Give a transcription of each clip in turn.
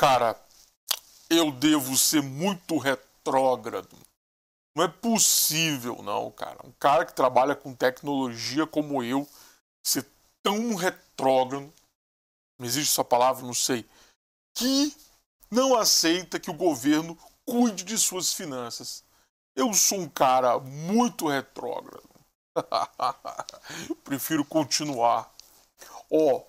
Cara, eu devo ser muito retrógrado. Não é possível, não, cara. Um cara que trabalha com tecnologia como eu ser tão retrógrado. Não existe essa palavra, não sei. Que não aceita que o governo cuide de suas finanças. Eu sou um cara muito retrógrado. Prefiro continuar. Ó, oh,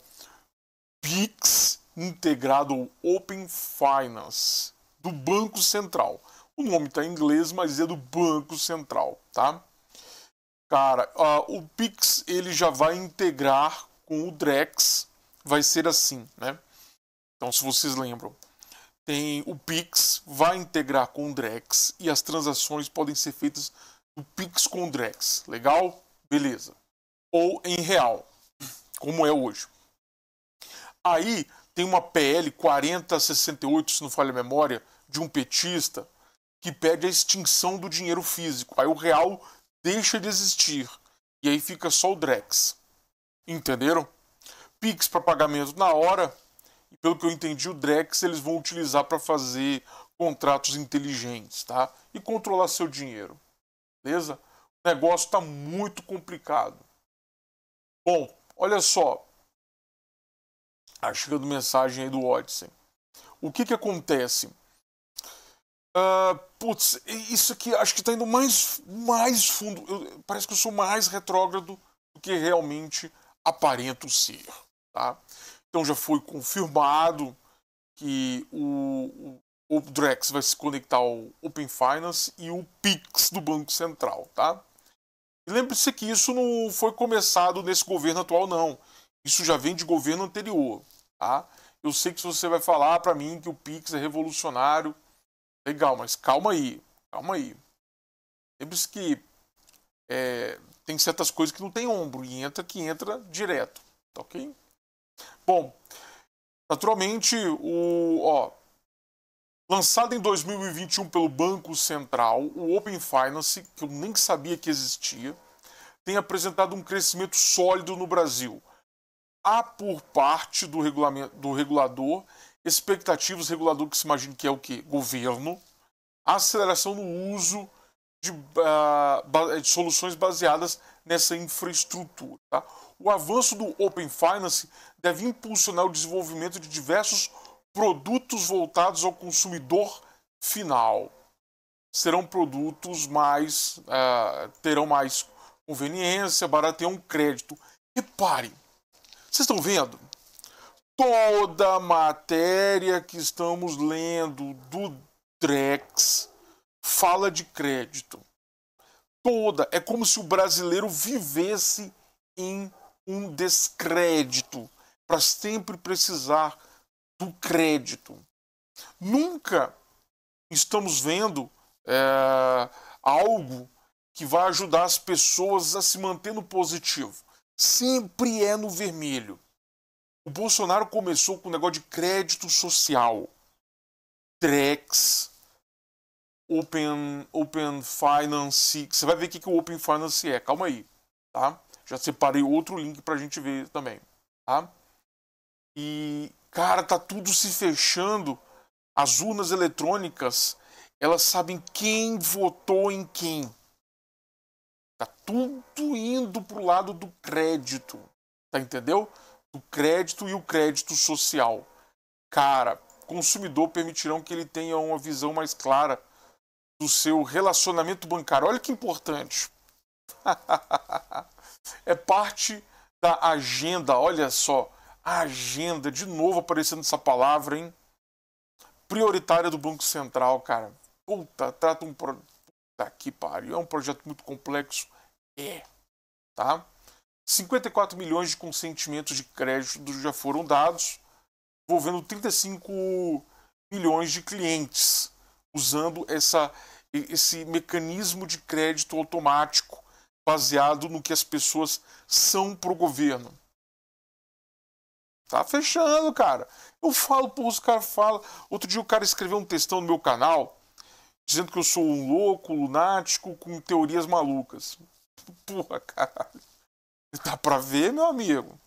Pix integrado ao Open Finance do Banco Central. O nome está em inglês, mas é do Banco Central, tá? Cara, uh, o Pix ele já vai integrar com o Drex, vai ser assim, né? Então, se vocês lembram, tem o Pix vai integrar com o Drex e as transações podem ser feitas do Pix com o Drex, legal? Beleza. Ou em real, como é hoje. Aí tem uma PL 4068, se não falha a memória, de um petista que pede a extinção do dinheiro físico. Aí o real deixa de existir. E aí fica só o Drex. Entenderam? Pix para pagamento na hora. E pelo que eu entendi, o Drex eles vão utilizar para fazer contratos inteligentes, tá? E controlar seu dinheiro. Beleza? O negócio está muito complicado. Bom, olha só, a chegando mensagem aí do Odyssey. O que que acontece? Uh, putz, isso aqui acho que está indo mais, mais fundo. Eu, parece que eu sou mais retrógrado do que realmente aparento ser. Tá? Então já foi confirmado que o, o, o Drex vai se conectar ao Open Finance e o PIX do Banco Central. Tá? Lembre-se que isso não foi começado nesse governo atual, não. Isso já vem de governo anterior, tá? Eu sei que você vai falar para mim que o Pix é revolucionário, legal, mas calma aí, calma aí. Lembre-se que é, tem certas coisas que não tem ombro e entra que entra direto, tá ok? Bom, naturalmente o ó, lançado em 2021 pelo Banco Central, o Open Finance, que eu nem sabia que existia, tem apresentado um crescimento sólido no Brasil há por parte do, regulamento, do regulador expectativas, regulador que se imagina que é o que? Governo, aceleração no uso de, uh, de, soluções baseadas nessa infraestrutura. Tá? O avanço do Open Finance deve impulsionar o desenvolvimento de diversos produtos voltados ao consumidor final. Serão produtos mais. Uh, terão mais conveniência, baratear um crédito. reparem vocês estão vendo? Toda a matéria que estamos lendo do Drex fala de crédito. Toda. É como se o brasileiro vivesse em um descrédito, para sempre precisar do crédito. Nunca estamos vendo é, algo que vai ajudar as pessoas a se manter no positivo sempre é no vermelho. O Bolsonaro começou com o negócio de crédito social. Trex, Open, Open Finance. Você vai ver o que, que o Open Finance é. Calma aí, tá? Já separei outro link para a gente ver também, tá? E, cara, tá tudo se fechando. As urnas eletrônicas, elas sabem quem votou em quem. Tá tudo indo pro lado do crédito, tá entendeu? Do crédito e o crédito social. Cara, consumidor permitirão que ele tenha uma visão mais clara do seu relacionamento bancário. Olha que importante. é parte da agenda, olha só, a agenda, de novo aparecendo essa palavra, hein? Prioritária do Banco Central, cara. Puta, trata um, Tá que pariu. É um projeto muito complexo? É. Tá? 54 milhões de consentimentos de crédito já foram dados, envolvendo 35 milhões de clientes, usando essa, esse mecanismo de crédito automático baseado no que as pessoas são para o governo. Tá fechando, cara. Eu falo, por os caras falam. Outro dia o cara escreveu um textão no meu canal dizendo que eu sou um louco, lunático, com teorias malucas. Porra, caralho. Dá pra ver, meu amigo.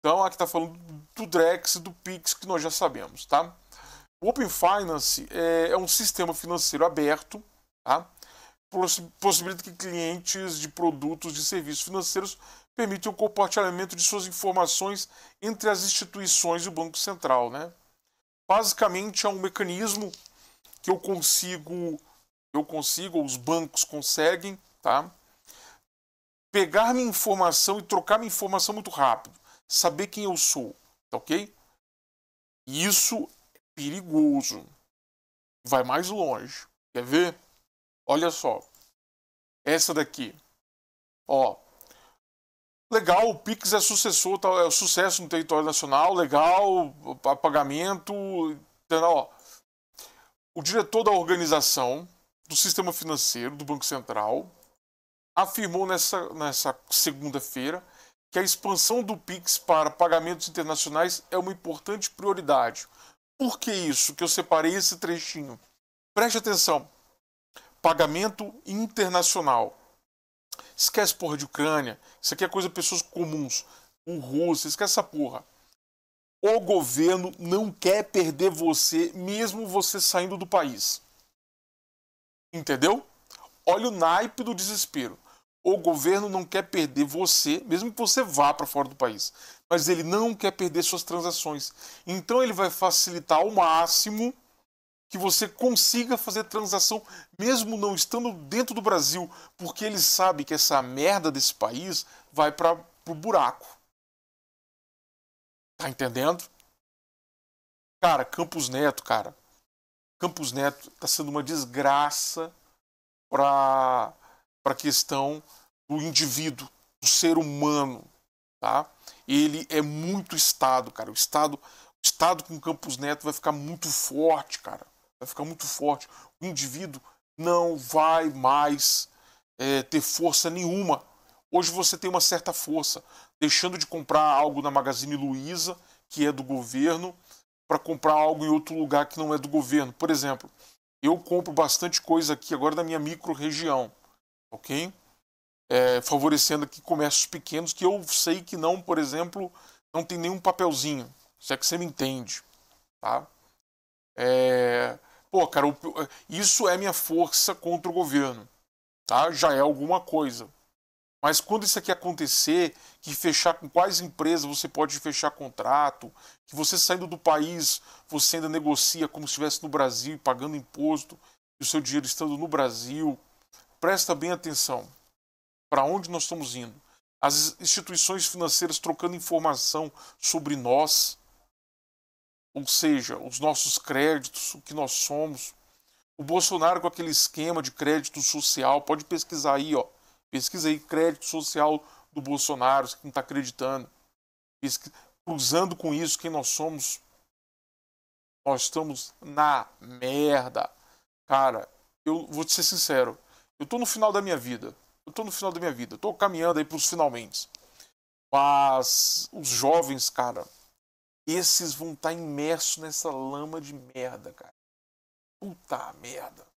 Então, aqui tá falando do Drex e do Pix, que nós já sabemos, tá? O Open Finance é, é um sistema financeiro aberto, tá? possibilita que clientes de produtos e serviços financeiros permitam o compartilhamento de suas informações entre as instituições e o Banco Central, né? Basicamente, é um mecanismo que eu consigo, eu consigo, os bancos conseguem, tá? Pegar minha informação e trocar minha informação muito rápido. Saber quem eu sou, tá ok? Isso é perigoso. Vai mais longe. Quer ver? Olha só. Essa daqui. Ó. Legal, o Pix é sucessor, tá, é sucesso no território nacional, legal, pagamento, entendeu? Ó, o diretor da organização do sistema financeiro do Banco Central afirmou nessa, nessa segunda-feira que a expansão do PIX para pagamentos internacionais é uma importante prioridade. Por que isso? Que eu separei esse trechinho. Preste atenção. Pagamento internacional. Esquece porra de Ucrânia. Isso aqui é coisa de pessoas comuns. O russo, esquece essa porra o governo não quer perder você, mesmo você saindo do país. Entendeu? Olha o naipe do desespero. O governo não quer perder você, mesmo que você vá para fora do país. Mas ele não quer perder suas transações. Então ele vai facilitar ao máximo que você consiga fazer transação mesmo não estando dentro do Brasil, porque ele sabe que essa merda desse país vai para o buraco. Tá entendendo? Cara, Campos Neto, cara. Campos Neto tá sendo uma desgraça pra pra questão do indivíduo, do ser humano, tá? Ele é muito Estado, cara. O Estado, o Estado com Campos Neto vai ficar muito forte, cara. Vai ficar muito forte. O indivíduo não vai mais é, ter força nenhuma. Hoje você tem uma certa força, deixando de comprar algo na Magazine Luiza, que é do governo, para comprar algo em outro lugar que não é do governo. Por exemplo, eu compro bastante coisa aqui agora da minha micro-região, ok? É, favorecendo aqui comércios pequenos que eu sei que não, por exemplo, não tem nenhum papelzinho. Se é que você me entende, tá? É... Pô, cara, isso é minha força contra o governo, tá? Já é alguma coisa. Mas quando isso aqui acontecer, que fechar com quais empresas você pode fechar contrato, que você saindo do país, você ainda negocia como se estivesse no Brasil, pagando imposto, e o seu dinheiro estando no Brasil, presta bem atenção para onde nós estamos indo. As instituições financeiras trocando informação sobre nós, ou seja, os nossos créditos, o que nós somos. O Bolsonaro com aquele esquema de crédito social, pode pesquisar aí, ó Pesquisa aí crédito social do Bolsonaro, quem está acreditando. Pesquisa, cruzando com isso quem nós somos. Nós estamos na merda. Cara, eu vou te ser sincero. Eu tô no final da minha vida. Eu tô no final da minha vida. Tô caminhando aí para os finalmente. Mas os jovens, cara, esses vão estar tá imersos nessa lama de merda, cara. Puta merda.